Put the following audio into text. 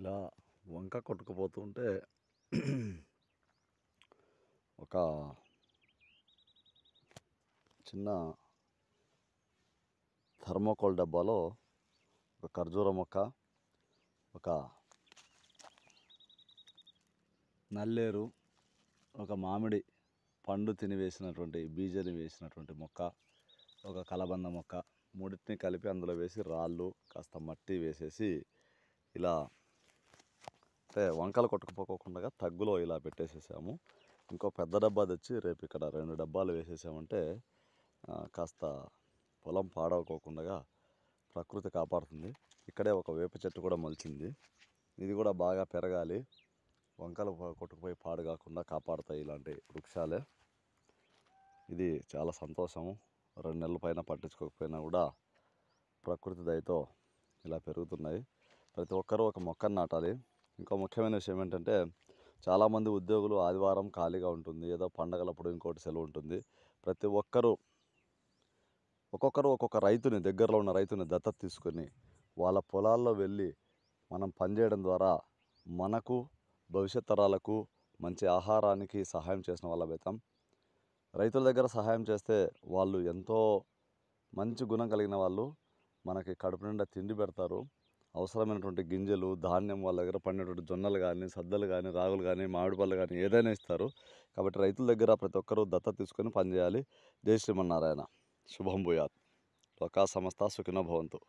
ఇలా వంక కొట్టుకుపోతుంటే ఒక చిన్న థర్మోకోల్ డబ్బాలో ఒక ఖర్జూర మొక్క ఒక నల్లేరు ఒక మామిడి పండు తినివేసినటువంటి బీజని వేసినటువంటి మొక్క ఒక కలబంద మొక్క మూడింటిని కలిపి అందులో వేసి రాళ్ళు కాస్త మట్టి వేసేసి ఇలా అంటే వంకలు కొట్టుకుపోకుండా తగ్గులో ఇలా పెట్టేసేసాము ఇంకో పెద్ద డబ్బా తెచ్చి రేపు ఇక్కడ రెండు డబ్బాలు వేసేసామంటే కాస్త పొలం పాడవకోకుండా ప్రకృతి కాపాడుతుంది ఇక్కడే ఒక వేప చెట్టు కూడా మొలిచింది ఇది కూడా బాగా పెరగాలి వంకలు కొట్టుకుపోయి పాడు కాకుండా కాపాడుతాయి ఇలాంటి వృక్షాలే ఇది చాలా సంతోషము రెండు నెలల పైన పట్టించుకోకపోయినా కూడా ప్రకృతి దయతో ఇలా పెరుగుతున్నాయి ప్రతి ఒక్కరూ ఒక మొక్కను నాటాలి ఇంకో ముఖ్యమైన విషయం ఏంటంటే చాలామంది ఉద్యోగులు ఆదివారం ఖాళీగా ఉంటుంది ఏదో పండగలప్పుడు ఇంకోటి సెలవు ఉంటుంది ప్రతి ఒక్కరూ ఒక్కొక్కరు ఒక్కొక్క రైతుని దగ్గరలో ఉన్న రైతుని దత్తత తీసుకొని వాళ్ళ పొలాల్లో వెళ్ళి మనం పనిచేయడం ద్వారా మనకు భవిష్యత్ తరాలకు మంచి ఆహారానికి సహాయం చేసిన వాళ్ళ అవుతాం రైతుల దగ్గర సహాయం చేస్తే వాళ్ళు ఎంతో మంచి గుణం కలిగిన వాళ్ళు మనకి కడుపు నిండా తిండి పెడతారు అవసరమైనటువంటి గింజలు ధాన్యం వాళ్ళ దగ్గర పండినటువంటి జొన్నలు కానీ సద్దలు కానీ రాగులు కానీ మామిడి పళ్ళు కానీ ఏదైనా ఇస్తారు కాబట్టి రైతుల దగ్గర ప్రతి ఒక్కరూ దత్త తీసుకొని పనిచేయాలి జై శ్రీమన్నారాయణ శుభం భూయాత్ లోకా సంస్థ సుఖినో భవంతు